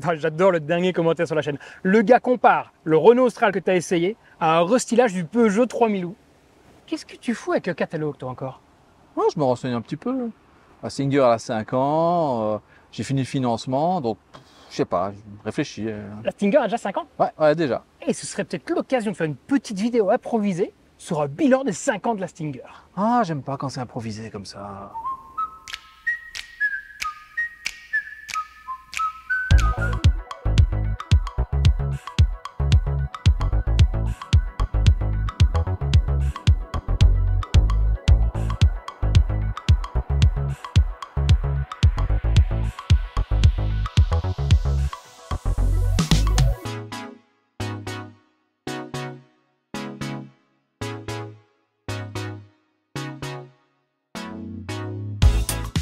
J'adore le dernier commentaire sur la chaîne. Le gars compare le Renault Austral que tu as essayé à un restylage du Peugeot 3000 ou. Qu'est-ce que tu fous avec un catalogue, toi encore je me renseigne un petit peu. La a 5 ans, euh, j'ai fini le financement, donc je sais pas, je réfléchis. Euh. La Stinger a déjà 5 ans ouais, ouais, déjà. Et ce serait peut-être l'occasion de faire une petite vidéo improvisée sur un bilan des 5 ans de la Stinger. Ah, j'aime pas quand c'est improvisé comme ça.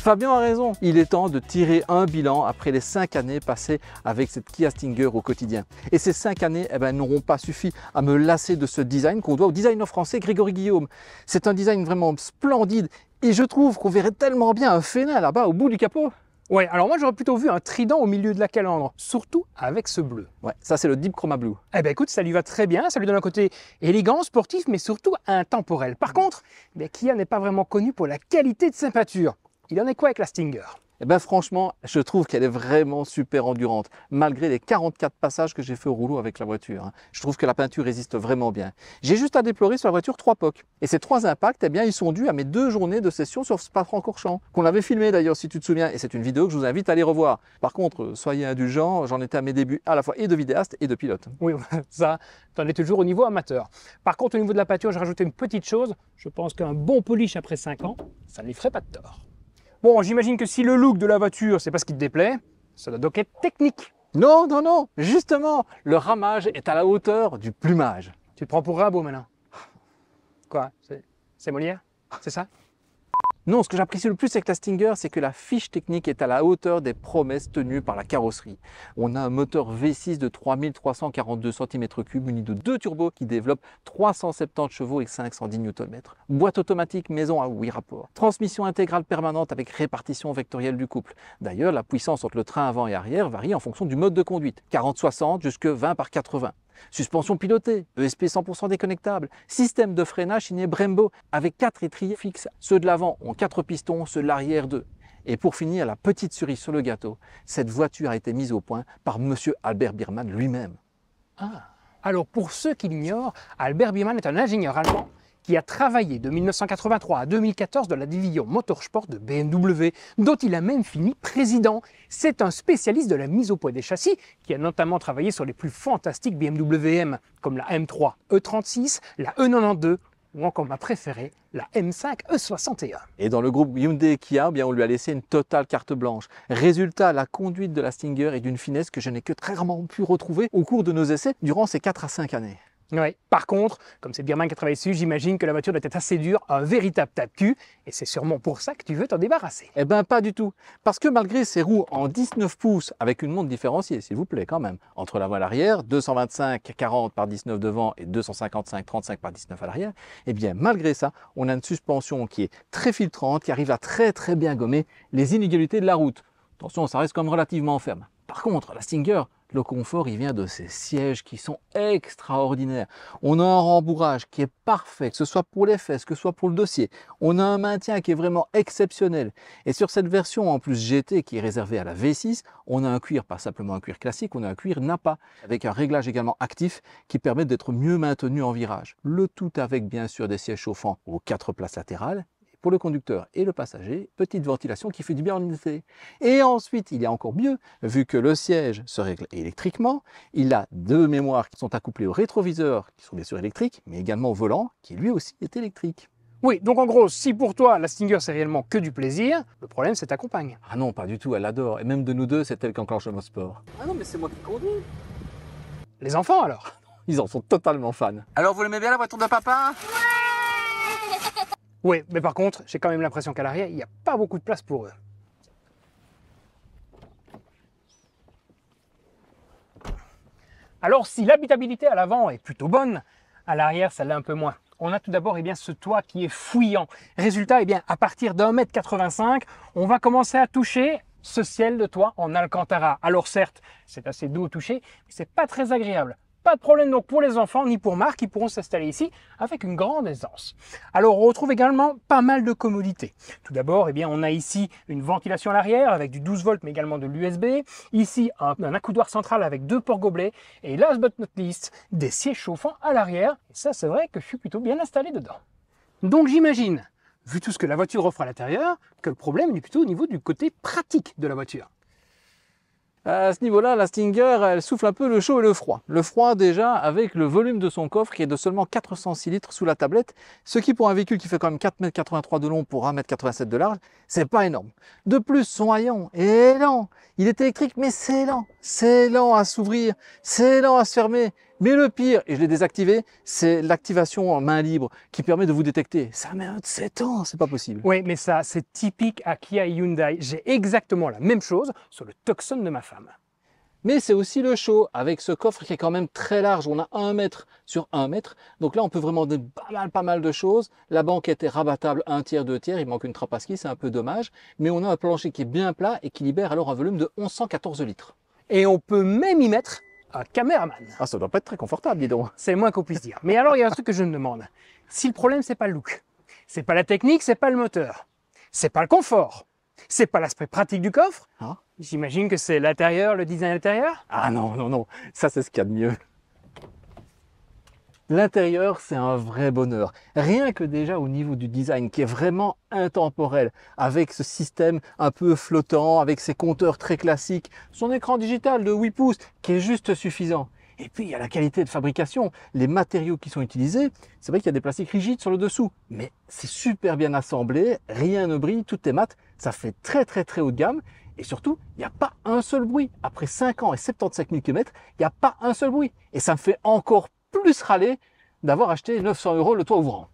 Fabien a raison, il est temps de tirer un bilan après les cinq années passées avec cette Kia Stinger au quotidien. Et ces cinq années eh ben, n'auront pas suffi à me lasser de ce design qu'on doit au designer français Grégory Guillaume. C'est un design vraiment splendide et je trouve qu'on verrait tellement bien un fénin là-bas au bout du capot. Ouais, alors moi j'aurais plutôt vu un trident au milieu de la calandre, surtout avec ce bleu. Ouais, ça c'est le Deep Chroma Blue. Eh ben écoute, ça lui va très bien, ça lui donne un côté élégant, sportif, mais surtout intemporel. Par contre, Kia n'est pas vraiment connu pour la qualité de sa peinture. Il en est quoi avec la Stinger eh ben franchement, je trouve qu'elle est vraiment super endurante, malgré les 44 passages que j'ai fait au rouleau avec la voiture. Hein. Je trouve que la peinture résiste vraiment bien. J'ai juste à déplorer sur la voiture trois POC. Et ces trois impacts, eh bien, ils sont dus à mes deux journées de session sur Spa-Francorchamps, qu'on avait filmé d'ailleurs, si tu te souviens, et c'est une vidéo que je vous invite à aller revoir. Par contre, soyez indulgents, j'en étais à mes débuts à la fois et de vidéaste et de pilote. Oui, ça, t'en es toujours au niveau amateur. Par contre, au niveau de la peinture, j'ai rajouté une petite chose. Je pense qu'un bon polish après 5 ans, ça ne lui ferait pas de tort. Bon, j'imagine que si le look de la voiture, c'est pas ce qui te déplaît, ça doit donc être technique. Non, non, non, justement, le ramage est à la hauteur du plumage. Tu te prends pour Rabot maintenant Quoi C'est Molière C'est ça non, ce que j'apprécie le plus avec la Stinger, c'est que la fiche technique est à la hauteur des promesses tenues par la carrosserie. On a un moteur V6 de 3342 cm3 muni de deux turbos qui développent 370 chevaux et 510 Nm. Boîte automatique maison à oui rapports. Transmission intégrale permanente avec répartition vectorielle du couple. D'ailleurs, la puissance entre le train avant et arrière varie en fonction du mode de conduite, 40-60 jusque 20 par 80. Suspension pilotée, ESP 100% déconnectable, système de freinage signé Brembo avec 4 étriers fixes. Ceux de l'avant ont quatre pistons, ceux de l'arrière 2. Et pour finir, la petite cerise sur le gâteau, cette voiture a été mise au point par M. Albert Birman lui-même. Ah. Alors pour ceux qui l'ignorent, Albert Birman est un ingénieur allemand qui a travaillé de 1983 à 2014 dans la division Motorsport de BMW, dont il a même fini président. C'est un spécialiste de la mise au poids des châssis, qui a notamment travaillé sur les plus fantastiques BMW M, comme la M3 E36, la E92 ou encore ma préférée, la M5 E61. Et dans le groupe Hyundai Kia, eh bien on lui a laissé une totale carte blanche. Résultat, la conduite de la Stinger est d'une finesse que je n'ai que très rarement pu retrouver au cours de nos essais durant ces 4 à 5 années. Ouais. Par contre, comme c'est Birman qui a travaillé dessus, j'imagine que la voiture doit être assez dure, un véritable tape-cul, et c'est sûrement pour ça que tu veux t'en débarrasser. Eh ben pas du tout, parce que malgré ces roues en 19 pouces, avec une montre différenciée, s'il vous plaît quand même, entre la voile arrière, 225-40 par 19 devant et 255-35 par 19 à l'arrière, eh bien malgré ça, on a une suspension qui est très filtrante, qui arrive à très très bien gommer les inégalités de la route. Attention, ça reste même relativement ferme. Par contre, la Stinger, le confort, il vient de ces sièges qui sont extraordinaires. On a un rembourrage qui est parfait, que ce soit pour les fesses, que ce soit pour le dossier. On a un maintien qui est vraiment exceptionnel. Et sur cette version en plus GT qui est réservée à la V6, on a un cuir, pas simplement un cuir classique, on a un cuir Nappa, avec un réglage également actif qui permet d'être mieux maintenu en virage. Le tout avec bien sûr des sièges chauffants aux quatre places latérales pour le conducteur et le passager, petite ventilation qui fait du bien en été. Et ensuite, il y a encore mieux, vu que le siège se règle électriquement, il a deux mémoires qui sont accouplées au rétroviseur, qui sont bien sûr électriques, mais également au volant, qui lui aussi est électrique. Oui, donc en gros, si pour toi la Stinger c'est réellement que du plaisir, le problème c'est ta compagne. Ah non, pas du tout, elle adore. Et même de nous deux, c'est elle qui enclenche le sport. Ah non, mais c'est moi qui conduis. Les enfants alors Ils en sont totalement fans. Alors vous l'aimez bien la voiture de papa ouais oui, mais par contre, j'ai quand même l'impression qu'à l'arrière, il n'y a pas beaucoup de place pour eux. Alors si l'habitabilité à l'avant est plutôt bonne, à l'arrière, ça l'est un peu moins. On a tout d'abord eh bien, ce toit qui est fouillant. Résultat, eh bien, à partir d'un mètre 85, on va commencer à toucher ce ciel de toit en Alcantara. Alors certes, c'est assez doux au toucher, mais c'est pas très agréable. Pas de problème donc pour les enfants ni pour Marc, qui pourront s'installer ici avec une grande aisance. Alors on retrouve également pas mal de commodités. Tout d'abord, eh on a ici une ventilation à l'arrière avec du 12 volts mais également de l'USB. Ici, un, accoudoir central avec deux ports gobelets. Et last but not least, des sièges chauffants à l'arrière. Et ça, c'est vrai que je suis plutôt bien installé dedans. Donc j'imagine, vu tout ce que la voiture offre à l'intérieur, que le problème est plutôt au niveau du côté pratique de la voiture. À ce niveau-là, la Stinger, elle souffle un peu le chaud et le froid. Le froid déjà avec le volume de son coffre qui est de seulement 406 litres sous la tablette, ce qui pour un véhicule qui fait quand même 4,83 m de long pour 1,87 m de large, c'est pas énorme. De plus, son haillon est lent. Il est électrique, mais c'est lent. C'est lent à s'ouvrir, c'est lent à se fermer. Mais le pire, et je l'ai désactivé, c'est l'activation en main libre qui permet de vous détecter. Ça met un de 7 ans, c'est pas possible. Oui, mais ça, c'est typique à Kia Hyundai. J'ai exactement la même chose sur le Tucson de ma femme. Mais c'est aussi le show avec ce coffre qui est quand même très large. On a 1 mètre sur 1 mètre. Donc là, on peut vraiment donner pas mal, pas mal de choses. La banquette est rabattable 1 tiers, 2 tiers. Il manque une trappe à ski, c'est un peu dommage. Mais on a un plancher qui est bien plat et qui libère alors un volume de 1114 litres. Et on peut même y mettre un caméraman. Ah, ça doit pas être très confortable, dis donc. C'est moins qu'on puisse dire. Mais alors, il y a un truc que je me demande. Si le problème, c'est pas le look, c'est pas la technique, c'est pas le moteur, c'est pas le confort, c'est pas l'aspect pratique du coffre, ah. J'imagine que c'est l'intérieur, le design intérieur Ah non, non, non, ça c'est ce qu'il y a de mieux. L'intérieur, c'est un vrai bonheur. Rien que déjà au niveau du design, qui est vraiment intemporel, avec ce système un peu flottant, avec ses compteurs très classiques, son écran digital de 8 pouces, qui est juste suffisant. Et puis, il y a la qualité de fabrication, les matériaux qui sont utilisés. C'est vrai qu'il y a des plastiques rigides sur le dessous, mais c'est super bien assemblé, rien ne brille, tout est mat, ça fait très très très haut de gamme. Et surtout, il n'y a pas un seul bruit. Après 5 ans et 75 000 km, il n'y a pas un seul bruit. Et ça me fait encore plus râler d'avoir acheté 900 euros le toit ouvrant.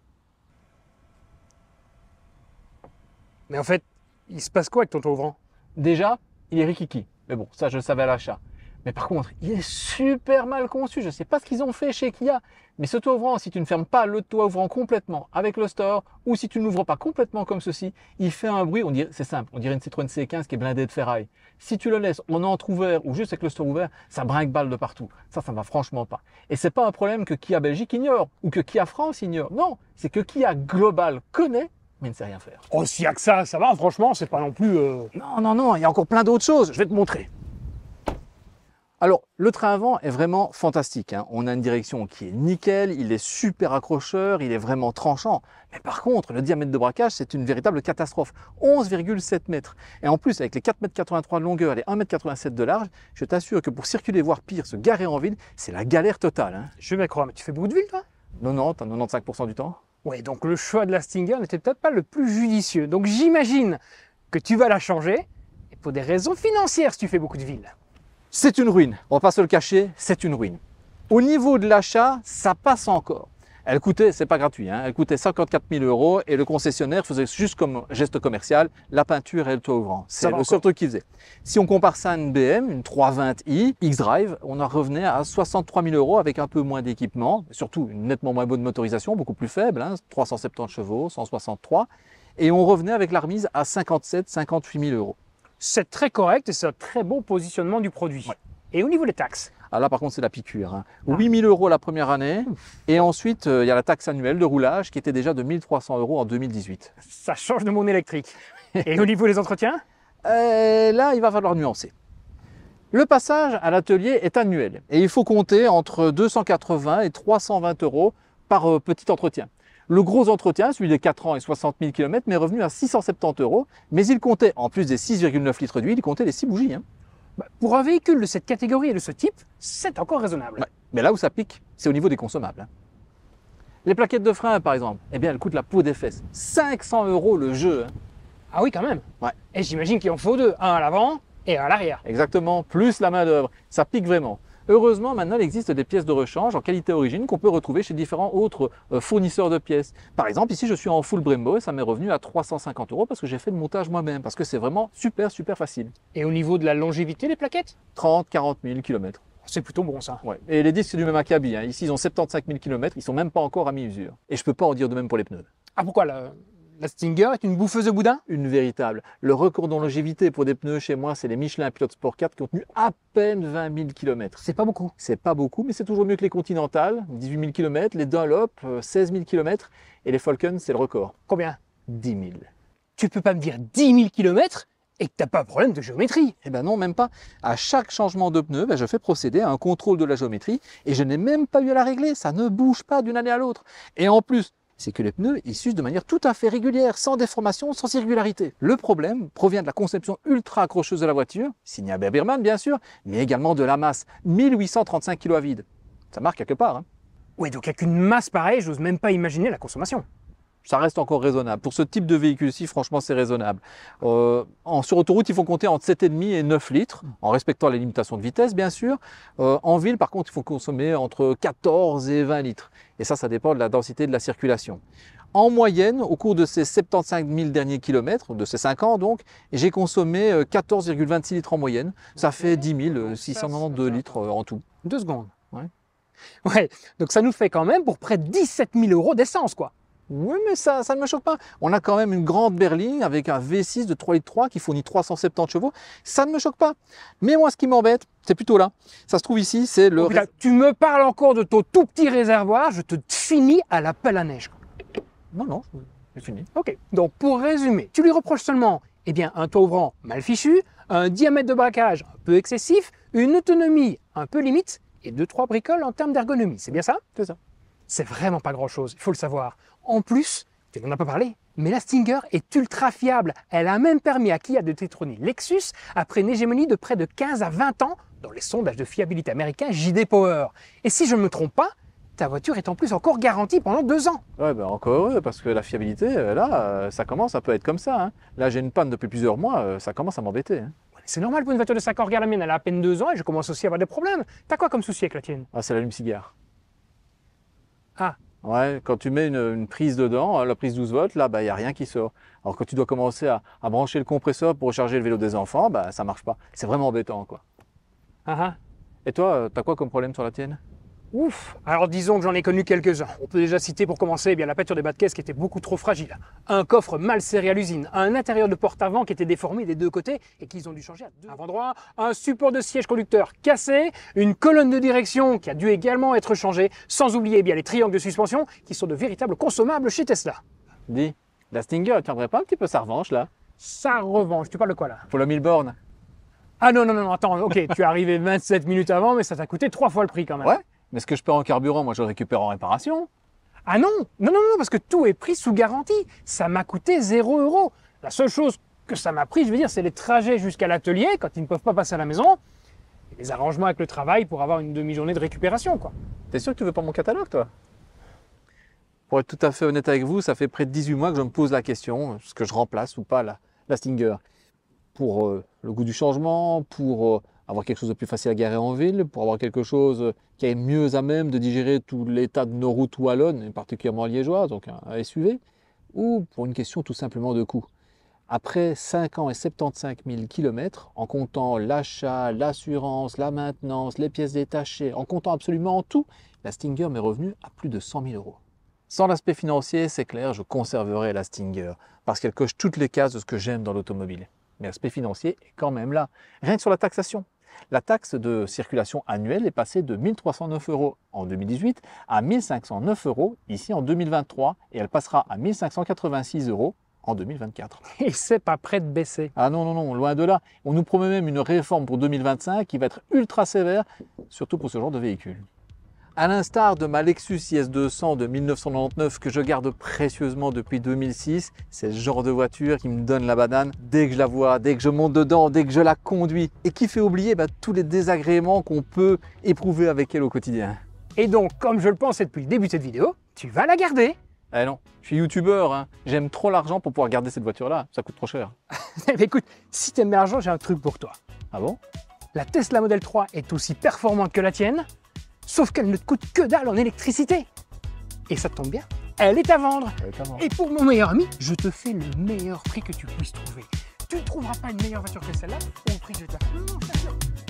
Mais en fait, il se passe quoi avec ton toit ouvrant Déjà, il est rikiki. Mais bon, ça, je le savais à l'achat. Mais par contre, il est super mal conçu. Je ne sais pas ce qu'ils ont fait chez Kia. Mais ce toit ouvrant, si tu ne fermes pas le toit ouvrant complètement avec le store, ou si tu ne l'ouvres pas complètement comme ceci, il fait un bruit. On dirait, c'est simple, on dirait une Citroën C15 qui est blindée de ferraille. Si tu le laisses en entre-ouvert ou juste avec le store ouvert, ça brinque-balle de partout. Ça, ça ne va franchement pas. Et ce n'est pas un problème que Kia Belgique ignore ou que Kia France ignore. Non, c'est que Kia Global connaît mais ne sait rien faire. Oh, s'il a que ça, ça va, franchement, c'est pas non plus. Euh, non, non, non, il y a encore plein d'autres choses. Je vais te montrer. Alors, le train avant est vraiment fantastique. Hein. On a une direction qui est nickel, il est super accrocheur, il est vraiment tranchant. Mais par contre, le diamètre de braquage, c'est une véritable catastrophe. 11,7 mètres. Et en plus, avec les 4,83 m de longueur et les 1,87 m de large, je t'assure que pour circuler, voire pire, se garer en ville, c'est la galère totale. Hein. Je vais mais tu fais beaucoup de ville, toi 90 95% du temps. Oui, donc le choix de la Stinger n'était peut-être pas le plus judicieux. Donc j'imagine que tu vas la changer, et pour des raisons financières si tu fais beaucoup de ville c'est une ruine. On va pas se le cacher, c'est une ruine. Au niveau de l'achat, ça passe encore. Elle coûtait, c'est pas gratuit, hein, elle coûtait 54 000 euros et le concessionnaire faisait juste comme geste commercial la peinture et le toit ouvrant. C'est le seul truc qu'il faisait. Si on compare ça à une BM, une 320i X-Drive, on en revenait à 63 000 euros avec un peu moins d'équipement, surtout une nettement moins bonne motorisation, beaucoup plus faible, 370 chevaux, 163, et on revenait avec la remise à 57, 58 000 euros c'est très correct et c'est un très bon positionnement du produit. Et au niveau des taxes ah là, par contre, c'est la piqûre. 8000 hein. ah. euros la première année. Et ensuite, euh, il y a la taxe annuelle de roulage qui était déjà de 1300 euros en 2018. Ça change de mon électrique. Et au niveau des entretiens euh, Là, il va falloir nuancer. Le passage à l'atelier est annuel et il faut compter entre 280 et 320 euros par euh, petit entretien. Le gros entretien, celui des 4 ans et 60 000 km, m'est revenu à 670 euros, mais il comptait, en plus des 6,9 litres d'huile, il comptait les 6 bougies. Hein. Bah, pour un véhicule de cette catégorie et de ce type, c'est encore raisonnable. mais là où ça pique, c'est au niveau des consommables. Hein. Les plaquettes de frein, par exemple, eh bien, elles coûtent la peau des fesses. 500 euros le jeu. Hein. Ah oui, quand même. Et j'imagine qu'il en faut deux, un à l'avant et un à l'arrière. Exactement, plus la main d'œuvre. Ça pique vraiment. Heureusement, maintenant, il existe des pièces de rechange en qualité origine qu'on peut retrouver chez différents autres euh, fournisseurs de pièces. Par exemple, ici, je suis en full Brembo et ça m'est revenu à 350 euros parce que j'ai fait le montage moi-même, parce que c'est vraiment super, super facile. Et au niveau de la longévité des plaquettes 30, 40 000 km. C'est plutôt bon ça. Ouais. Et les disques, du même acabit. Hein. Ici, ils ont 75 000 km, ils sont même pas encore à mi-usure. Et je peux pas en dire de même pour les pneus. Ah pourquoi là la Stinger est une bouffeuse de boudin Une véritable. Le record de longévité pour des pneus chez moi, c'est les Michelin Pilot Sport 4 qui ont tenu à peine 20 000 km. C'est pas beaucoup. C'est pas beaucoup, mais c'est toujours mieux que les Continental, 18 000 km, les Dunlop, 16 000 km, et les Falcon, c'est le record. Combien 10 000. Tu peux pas me dire 10 000 km et que t'as pas de problème de géométrie. Eh ben non, même pas. À chaque changement de pneu, ben, je fais procéder à un contrôle de la géométrie et je n'ai même pas eu à la régler. Ça ne bouge pas d'une année à l'autre. Et en plus, c'est que les pneus, ils s'usent de manière tout à fait régulière, sans déformation, sans irrégularité. Le problème provient de la conception ultra accrocheuse de la voiture, signée à Berbierman bien sûr, mais également de la masse, 1835 kg à vide. Ça marque quelque part. Hein. Ouais, donc avec une masse pareille, j'ose même pas imaginer la consommation ça reste encore raisonnable. Pour ce type de véhicule-ci, franchement, c'est raisonnable. Euh, en, sur autoroute, il faut compter entre 7,5 et 9 litres, en respectant les limitations de vitesse, bien sûr. Euh, en ville, par contre, il faut consommer entre 14 et 20 litres. Et ça, ça dépend de la densité de la circulation. En moyenne, au cours de ces 75 000 derniers kilomètres, de ces 5 ans donc, j'ai consommé 14,26 euh, litres en moyenne. Ça fait 10 692 litres en tout. Deux secondes. Ouais. Donc ça nous fait quand même pour près de 17 000 euros d'essence, quoi. Oui, mais ça, ça ne me choque pas. On a quand même une grande berline avec un V6 de 3,3 litres qui fournit 370 chevaux. Ça ne me choque pas. Mais moi, ce qui m'embête, c'est plutôt là. Ça se trouve ici, c'est le... Oh, tu me parles encore de ton tout petit réservoir, je te finis à la pelle à neige. Non, non, je fini. Ok, donc pour résumer, tu lui reproches seulement eh bien, un toit ouvrant mal fichu, un diamètre de braquage un peu excessif, une autonomie un peu limite et deux trois bricoles en termes d'ergonomie. C'est bien ça C'est ça c'est vraiment pas grand-chose, il faut le savoir. En plus, tu n'en as pas parlé, mais la Stinger est ultra fiable. Elle a même permis à Kia de détrôner Lexus après une hégémonie de près de 15 à 20 ans dans les sondages de fiabilité américains JD Power. Et si je ne me trompe pas, ta voiture est en plus encore garantie pendant deux ans. Ouais, ben encore heureux, parce que la fiabilité, euh, là, euh, ça commence à peut être comme ça. Hein. Là, j'ai une panne depuis plusieurs mois, euh, ça commence à m'embêter. Hein. C'est normal pour une voiture de 5 ans, regarde la mienne, elle a à peine deux ans et je commence aussi à avoir des problèmes. T'as quoi comme souci avec la tienne Ah, c'est l'allume-cigare. Ah Ouais, quand tu mets une, prise dedans, hein, la prise 12 volts, là, il bah, n'y a rien qui sort. Alors quand tu dois commencer à, brancher le compresseur pour recharger le vélo des enfants, bah, ça marche pas. C'est vraiment embêtant, quoi. Ah, ah. Et toi, euh, tu as quoi comme problème sur la tienne Ouf Alors disons que j'en ai connu quelques-uns. On peut déjà citer pour commencer eh bien, la peinture des bas de caisse qui était beaucoup trop fragile, un coffre mal serré à l'usine, un intérieur de porte avant qui était déformé des deux côtés et qu'ils ont dû changer à deux avant droit, un support de siège conducteur cassé, une colonne de direction qui a dû également être changée, sans oublier eh bien, les triangles de suspension qui sont de véritables consommables chez Tesla. Dis, la Stinger tiendrait pas un petit peu sa revanche là Sa revanche, tu parles de quoi là Pour le mille Ah non, non, non, attends, ok, tu es arrivé 27 minutes avant, mais ça t'a coûté trois fois le prix quand même. Ouais mais ce que je perds en carburant, moi, je le récupère en réparation. Ah non, non, non, non, parce que tout est pris sous garantie. Ça m'a coûté 0 euros. La seule chose que ça m'a pris, je veux dire, c'est les trajets jusqu'à l'atelier quand ils ne peuvent pas passer à la maison et les arrangements avec le travail pour avoir une demi-journée de récupération, quoi. T'es sûr que tu veux pas mon catalogue, toi Pour être tout à fait honnête avec vous, ça fait près de 18 mois que je me pose la question, ce que je remplace ou pas la, la Stinger. Pour euh, le goût du changement, pour euh, avoir quelque chose de plus facile à garer en ville, pour avoir quelque chose euh, qui est mieux à même de digérer tout l'état de nos routes wallonnes, et particulièrement liégeoises, donc un SUV, ou pour une question tout simplement de coût. Après 5 ans et 75 000 km, en comptant l'achat, l'assurance, la maintenance, les pièces détachées, en comptant absolument tout, la Stinger m'est revenue à plus de 100 000 euros. Sans l'aspect financier, c'est clair, je conserverai la Stinger, parce qu'elle coche toutes les cases de ce que j'aime dans l'automobile. Mais l'aspect financier est quand même là. Rien que sur la taxation, la taxe de circulation annuelle est passée de 1309 euros en 2018 à 1509 euros ici en 2023 et elle passera à 1586 euros en 2024. Et c'est pas prêt de baisser. Ah non, non, non, loin de là. On nous promet même une réforme pour 2025 qui va être ultra sévère, surtout pour ce genre de véhicule. À l'instar de ma Lexus IS200 de 1999 que je garde précieusement depuis 2006, c'est ce genre de voiture qui me donne la banane dès que je la vois, dès que je monte dedans, dès que je la conduis et qui fait oublier bah, tous les désagréments qu'on peut éprouver avec elle au quotidien. Et donc, comme je le pensais depuis le début de cette vidéo, tu vas la garder Eh non, je suis youtubeur, hein. j'aime trop l'argent pour pouvoir garder cette voiture-là, ça coûte trop cher. Eh ben, écoute, si t'aimes l'argent, j'ai un truc pour toi. Ah bon La Tesla Model 3 est aussi performante que la tienne, Sauf qu'elle ne te coûte que dalle en électricité. Et ça tombe bien, elle est à vendre. Et pour mon meilleur ami, je te fais le meilleur prix que tu puisses trouver. Tu ne trouveras pas une meilleure voiture que celle-là au prix que te ta...